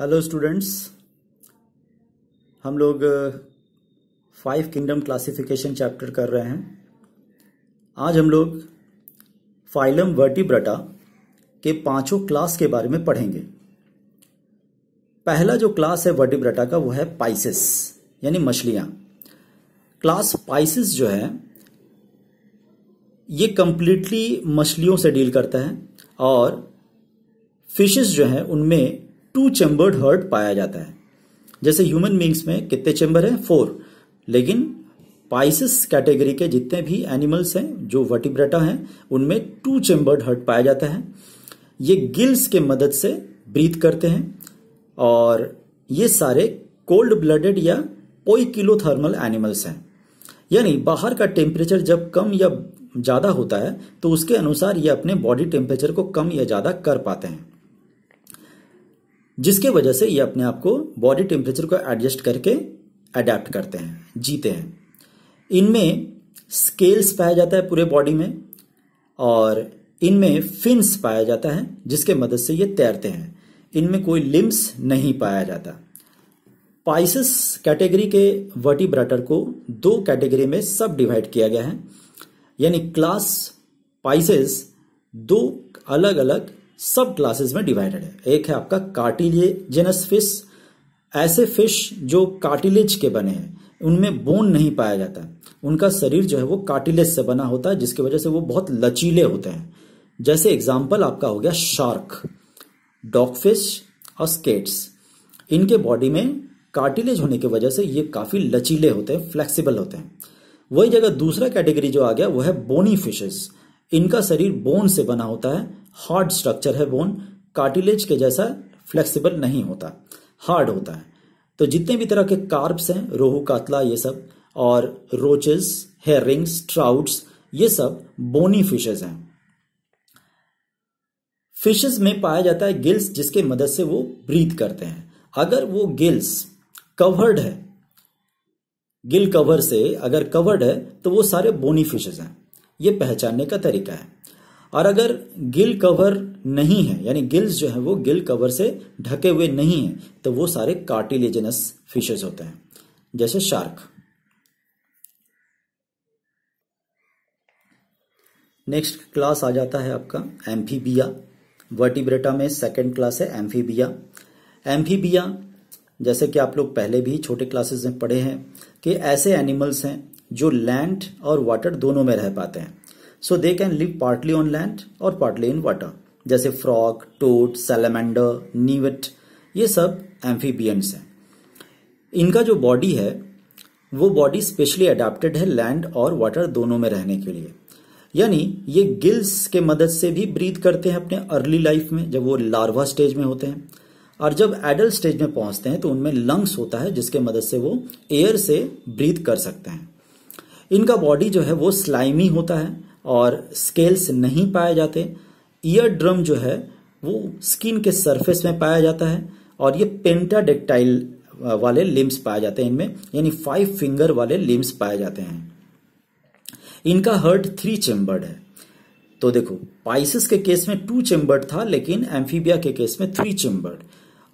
hello students हम लोग five kingdom classification chapter कर रहे हैं आज हम लोग फाइलम वर्टिब्रटा के पांचों क्लास के बारे में पढ़ेंगे पहला जो क्लास है वर्टिब्रटा का वो है पाइसिस यानी मछलियां क्लास पाइसिस जो है ये कंप्लीटली मछलियों से डील करता है और फिशेस जो है उनमें टू चैम्बर्ड हर्ट पाया जाता है जैसे ह्यूमन बींग्स में कितने चैम्बर है फोर लेकिन पाइसिस कैटेगरी के जितने भी एनिमल्स हैं जो वर्टिब्रेटा हैं उनमें टू चैम्बर्ड हर्ट पाया जाता है ये गिल्स के मदद से ब्रीथ करते हैं और ये सारे कोल्ड ब्लडेड या कोई किलोथर्मल एनिमल्स हैं यानी बाहर का टेम्परेचर जब कम या ज़्यादा होता है तो उसके अनुसार ये अपने बॉडी टेम्परेचर को कम या ज़्यादा कर पाते हैं जिसके वजह से ये अपने आप को बॉडी टेम्परेचर को एडजस्ट करके अडेप्ट करते हैं जीते हैं इनमें स्केल्स पाया जाता है पूरे बॉडी में और इनमें फिन्स पाया जाता है जिसके मदद से ये तैरते हैं इनमें कोई लिम्स नहीं पाया जाता पाइसिस कैटेगरी के वर्टिब्रेटर को दो कैटेगरी में सब डिवाइड किया गया है यानी क्लास पाइसेस दो अलग अलग सब क्लासेस में डिवाइडेड है एक है आपका कार्टिलेजनस फिश ऐसे फिश जो कार्टिलेज के बने हैं उनमें बोन नहीं पाया जाता है उनका शरीर जो है वो कार्टिलेज से बना होता है जिसकी वजह से वो बहुत लचीले होते हैं जैसे एग्जाम्पल आपका हो गया शार्क डॉगफिश और स्केट्स इनके बॉडी में कार्टिलेज होने की वजह से ये काफ़ी लचीले होते हैं फ्लेक्सिबल होते हैं वही जगह दूसरा कैटेगरी जो आ गया वो है बोनी फिशेस इनका शरीर बोन से बना होता है हार्ड स्ट्रक्चर है बोन कार्टिलेज के जैसा फ्लेक्सिबल नहीं होता हार्ड होता है तो जितने भी तरह के कार्ब्स हैं रोहू कातला ये सब और रोचेस हेरिंग्स ट्राउट्स ये सब बोनी फिशेज हैं फिशेज में पाया जाता है गिल्स जिसके मदद से वो ब्रीथ करते हैं अगर वो गिल्स कवर्ड है गिल कवर से अगर कवर्ड है तो वो सारे बोनी फिशेज हैं ये पहचानने का तरीका है और अगर गिल कवर नहीं है यानी गिल्स जो है वो गिल कवर से ढके हुए नहीं है तो वो सारे कार्टिलेजनस फिशेस होते हैं जैसे शार्क नेक्स्ट क्लास आ जाता है आपका एम्फीबिया वर्टिब्रेटा में सेकेंड क्लास है एम्फीबिया एम्फीबिया जैसे कि आप लोग पहले भी छोटे क्लासेस में पढ़े हैं कि ऐसे एनिमल्स हैं जो लैंड और वाटर दोनों में रह पाते हैं so they can live partly on land और पार्टली इन वाटर जैसे फ्रॉक टोट सेलेमेंडर नीवट ये सब एम्फीबियंस हैं इनका जो बॉडी है वो बॉडी स्पेशली अडेप्टेड है लैंड और वाटर दोनों में रहने के लिए यानी ये गिल्स के मदद से भी ब्रीथ करते हैं अपने अर्ली लाइफ में जब वो लार्वा स्टेज में होते हैं और जब एडल्ट स्टेज में पहुंचते हैं तो उनमें लंग्स होता है जिसके मदद से वो एयर से ब्रीथ कर सकते हैं इनका बॉडी जो है वो स्लाइमी होता है और स्केल्स नहीं पाए जाते ईयर ड्रम जो है वो स्किन के सरफेस में पाया जाता है और ये पेंटाडेक्टाइल वाले लिम्स पाए जाते हैं इनमें यानी फाइव फिंगर वाले लिम्स पाए जाते हैं इनका हर्ट थ्री चेम्बर्ड है तो देखो पाइसिस के केस में टू चेम्बर्ड था लेकिन एम्फीबिया के केस में थ्री चेम्बर्ड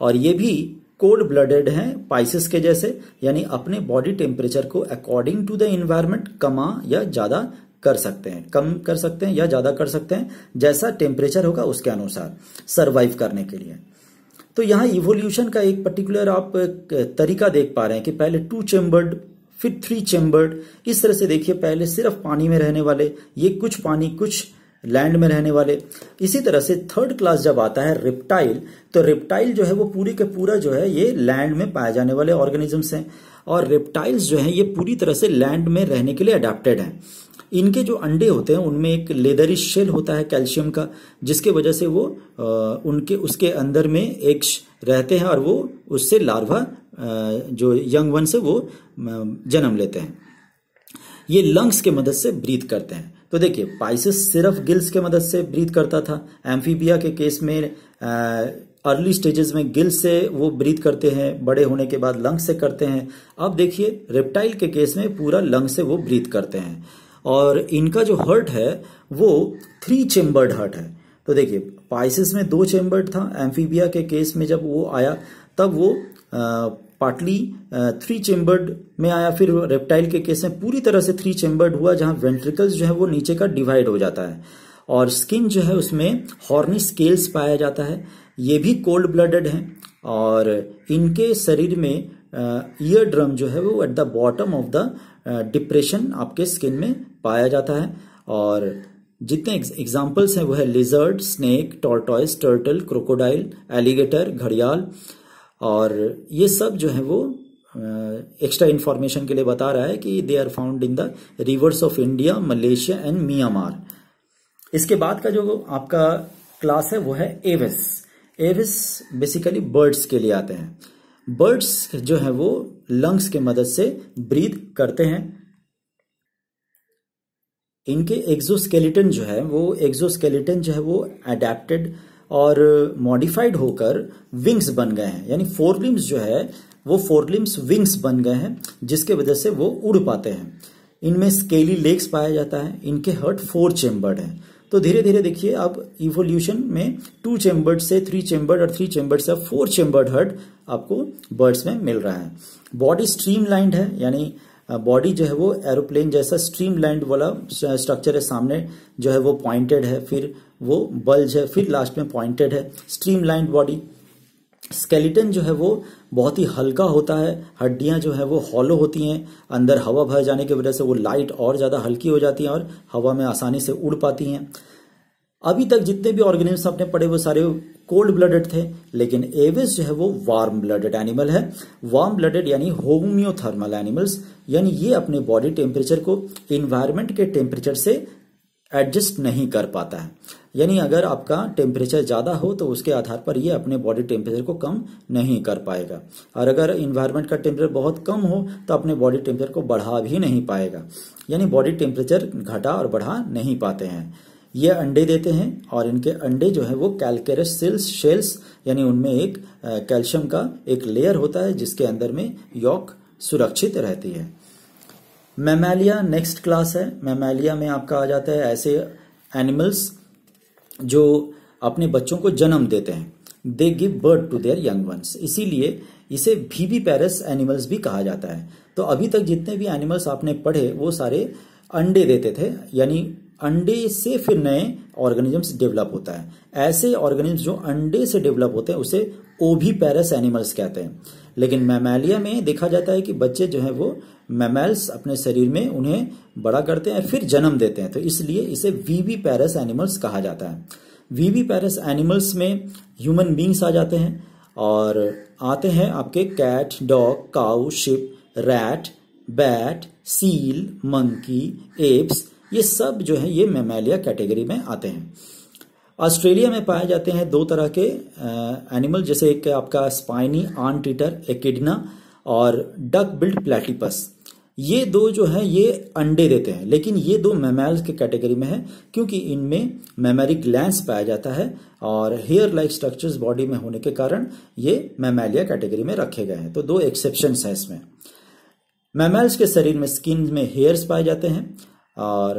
और ये भी कोल्ड ब्लडेड हैं पाइसिस के जैसे यानी अपने बॉडी टेम्परेचर को अकॉर्डिंग टू द इन्वायरमेंट कमा या ज्यादा कर सकते हैं कम कर सकते हैं या ज्यादा कर सकते हैं जैसा टेम्परेचर होगा उसके अनुसार सरवाइव करने के लिए तो यहां इवोल्यूशन का एक पर्टिकुलर आप तरीका देख पा रहे हैं कि पहले टू चेम्बर्ड फिर थ्री चेम्बर्ड इस तरह से देखिए पहले सिर्फ पानी में रहने वाले ये कुछ पानी कुछ लैंड में रहने वाले इसी तरह से थर्ड क्लास जब आता है रिप्टाइल तो रिप्टाइल जो है वो पूरी के पूरा जो है ये लैंड में पाए जाने वाले ऑर्गेनिजम्स हैं और रेप्टाइल्स जो हैं ये पूरी तरह से लैंड में रहने के लिए अडेप्टेड हैं इनके जो अंडे होते हैं उनमें एक लेदरी शेल होता है कैल्शियम का जिसके वजह से वो उनके उसके अंदर में एक रहते हैं और वो उससे लार्वा जो यंग वन से वो जन्म लेते हैं ये लंग्स के मदद से ब्रीथ करते हैं तो देखिए पाइसिस सिर्फ गिल्स के मदद से ब्रीद करता था एम्फीबिया के केस में अर्ली स्टेजेस में गिल से वो ब्रीद करते हैं बड़े होने के बाद लंग्स से करते हैं अब देखिए रेप्टाइल के केस में पूरा लंग से वो ब्रीथ करते हैं और इनका जो हर्ट है वो थ्री चेम्बर्ड हर्ट है तो देखिए पाइसिस में दो चेम्बर्ड था एम्फीबिया के केस में जब वो आया तब वो पार्टली थ्री चेम्बर्ड में आया फिर रेप्टाइल के केस में पूरी तरह से थ्री चेम्बर्ड हुआ जहां वेंट्रिकल्स जो है वो नीचे का डिवाइड हो जाता है और स्किन जो है उसमें हॉर्नी स्केल्स पाया जाता है ये भी कोल्ड ब्लडेड हैं और इनके शरीर में ईयर ड्रम जो है वो at the bottom of the depression आपके स्किन में पाया जाता है और जितने एग्जाम्पल्स हैं वो है lizard snake tortoise turtle crocodile alligator घड़ियाल और ये सब जो है वो एक्स्ट्रा इन्फॉर्मेशन के लिए बता रहा है कि they are found in the rivers of India Malaysia and Myanmar इसके बाद का जो आपका क्लास है वो है एविस एविस बेसिकली बर्ड्स के लिए आते हैं बर्ड्स जो है वो लंग्स के मदद से ब्रीद करते हैं इनके एक्सोस्केलेटन जो है वो एक्सोस्केलेटन जो है वो एडेप्टेड और मॉडिफाइड होकर विंग्स बन गए हैं यानी फोर लिम्स जो है वो फोर लिम्स विंग्स बन गए हैं जिसके वजह से वो उड़ पाते हैं इनमें स्केली लेग्स पाया जाता है इनके हर्ट फोर चेम्बर्ड हैं तो धीरे धीरे देखिए आप इवोल्यूशन में टू चेम्बर्ड से थ्री चेंबर्ड और थ्री चेम्बर्ड से फोर चेंबर्ड हर्ट आपको बर्ड्स में मिल रहा है बॉडी स्ट्रीम लाइंड है यानी बॉडी जो है वो एरोप्लेन जैसा स्ट्रीम लाइंड वाला स्ट्रक्चर है सामने जो है वो पॉइंटेड है फिर वो बल्ज है फिर लास्ट में पॉइंटेड है स्ट्रीम लाइंड बॉडी स्केलेटन जो है वो बहुत ही हल्का होता है हड्डियां जो है वो हॉलो होती हैं अंदर हवा भर जाने की वजह से वो लाइट और ज़्यादा हल्की हो जाती हैं और हवा में आसानी से उड़ पाती हैं अभी तक जितने भी ऑर्गेनिम्स आपने पढ़े वो सारे कोल्ड ब्लडेड थे लेकिन एविस जो है वो वार्म ब्लडेड एनिमल है वार्म ब्लडेड यानी होम्योथर्मल एनिमल्स यानी ये अपने बॉडी टेम्परेचर को इन्वायरमेंट के टेम्परेचर से एडजस्ट नहीं कर पाता है यानी अगर आपका टेम्परेचर ज़्यादा हो तो उसके आधार पर ये अपने बॉडी टेम्परेचर को कम नहीं कर पाएगा और अगर इन्वायरमेंट का टेम्परेचर बहुत कम हो तो अपने बॉडी टेम्परेचर को बढ़ा भी नहीं पाएगा यानी बॉडी टेम्परेचर घटा और बढ़ा नहीं पाते हैं ये अंडे देते हैं और इनके अंडे जो है वो कैलकेरस सेल्स शेल्स यानी उनमें एक कैल्शियम का एक लेयर होता है जिसके अंदर में यॉक सुरक्षित रहती है मेमालिया नेक्स्ट क्लास है मेमालिया में आपका आ जाता है ऐसे एनिमल्स जो अपने बच्चों को जन्म देते हैं they give birth to their young ones इसीलिए इसे भीवी पैरस एनिमल्स भी कहा जाता है तो अभी तक जितने भी एनिमल्स आपने पढ़े वो सारे अंडे देते थे यानी अंडे से फिर नए ऑर्गेनिजम्स डेवलप होता है ऐसे ऑर्गेनिज्म जो अंडे से डेवलप होते हैं उसे ओभी पैरस एनिमल्स कहते हैं लेकिन मेमालिया में देखा जाता है कि बच्चे जो हैं वो मेमल्स अपने शरीर में उन्हें बड़ा करते हैं फिर जन्म देते हैं तो इसलिए इसे वीवी पैरस एनिमल्स कहा जाता है वीवी पैरस एनिमल्स में ह्यूमन बींग्स आ जाते हैं और आते हैं आपके cat dog cow sheep rat bat seal monkey apes ये सब जो है ये मेमेलिया कैटेगरी में आते हैं ऑस्ट्रेलिया में पाए जाते हैं दो तरह के एनिमल जैसे एक आपका स्पाइनी आन टीटर एकिडना और डक बिल्ड प्लेटिपस ये दो जो हैं ये अंडे देते हैं लेकिन ये दो मेमैल्स के कैटेगरी में है क्योंकि इनमें मेमेरिक ग्लैंस पाया जाता है और हेयर लाइक स्ट्रक्चर्स बॉडी में होने के कारण ये मेमैलिया कैटेगरी में रखे गए हैं तो दो एक्सेप्शन हैं इसमें मेमैल्स के शरीर में स्किन में हेयर्स पाए जाते हैं और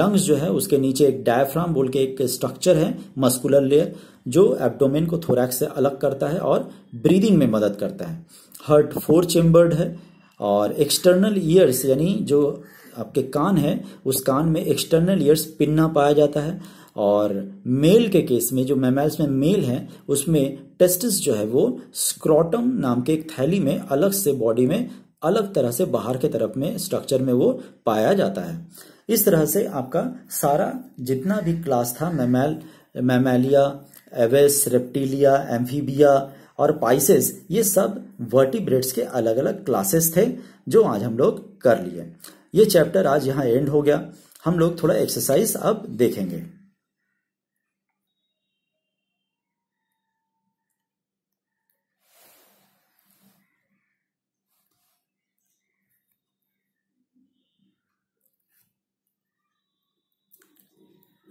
लंग्स जो है उसके नीचे एक डायफ्राम बोल के एक स्ट्रक्चर है मस्कुलर लेयर जो एब्डोमेन को थोरैक्स से अलग करता है और ब्रीदिंग में मदद करता है हर्ट फोर चेम्बर्ड है और एक्सटर्नल ईयर्स यानी जो आपके कान है उस कान में एक्सटर्नल ईयर्स पिन्ना पाया जाता है और मेल के केस में जो मेमल्स में मेल है उसमें टेस्टिस जो है वो स्क्रॉटम नाम के एक थैली में अलग से बॉडी में अलग तरह से बाहर के तरफ में स्ट्रक्चर में वो पाया जाता है इस तरह से आपका सारा जितना भी क्लास था mammal mammalia aves reptilia amphibia और पाइसेस ये सब वर्टिब्रेट्स के अलग अलग क्लासेस थे जो आज हम लोग कर लिए ये चैप्टर आज यहाँ एंड हो गया हम लोग थोड़ा एक्सरसाइज अब देखेंगे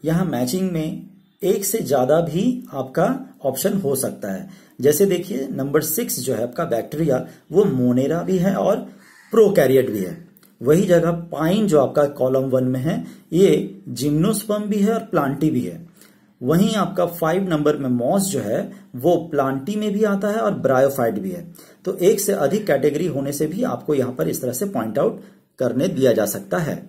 यहां मैचिंग में एक से ज्यादा भी आपका ऑप्शन हो सकता है जैसे देखिए नंबर सिक्स जो है आपका बैक्टीरिया वो मोनेरा भी है और प्रोकैरियट भी है वही जगह पाइन जो आपका कॉलम वन में है ये जिम्नोस्पम भी है और प्लांटी भी है वहीं आपका फाइव नंबर में मॉस जो है वो प्लांटी में भी आता है और ब्रायोफाइट भी है तो एक से अधिक कैटेगरी होने से भी आपको यहां पर इस तरह से पॉइंट आउट करने दिया जा सकता है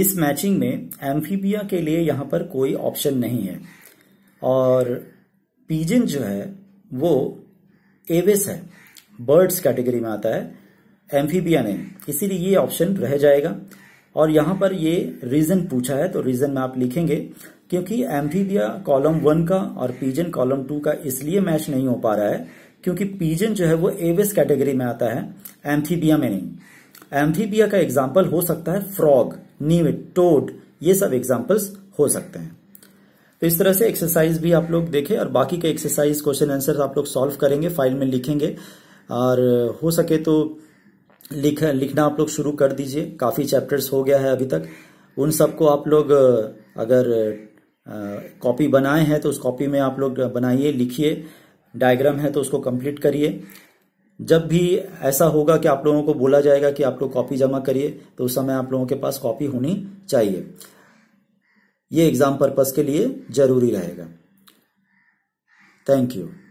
इस मैचिंग में एम्फीबिया के लिए यहाँ पर कोई ऑप्शन नहीं है और पीजन जो है वो एवेस है बर्ड्स कैटेगरी में आता है एम्फीबिया नहीं इसीलिए ये ऑप्शन रह जाएगा और यहाँ पर ये रीजन पूछा है तो रीजन में आप लिखेंगे क्योंकि एम्फीबिया कॉलम वन का और पीजन कॉलम टू का इसलिए मैच नहीं हो पा रहा है क्योंकि पीजन जो है वो एवेस कैटेगरी में आता है एम्फीबिया में नहीं एम्फीबिया का एग्जाम्पल हो सकता है फ्रॉग नीव टोड ये सब एग्जाम्पल्स हो सकते हैं तो इस तरह से एक्सरसाइज भी आप लोग देखें और बाकी के एक्सरसाइज क्वेश्चन आंसर आप लोग सॉल्व करेंगे फाइल में लिखेंगे और हो सके तो लिख लिखना आप लोग शुरू कर दीजिए काफ़ी चैप्टर्स हो गया है अभी तक उन सबको आप लोग अगर कॉपी बनाए हैं तो उस कॉपी में आप लोग बनाइए लिखिए डायग्राम है तो उसको कंप्लीट करिए जब भी ऐसा होगा कि आप लोगों को बोला जाएगा कि आप लोग कॉपी जमा करिए तो उस समय आप लोगों के पास कॉपी होनी चाहिए ये एग्जाम पर्पज के लिए जरूरी रहेगा थैंक यू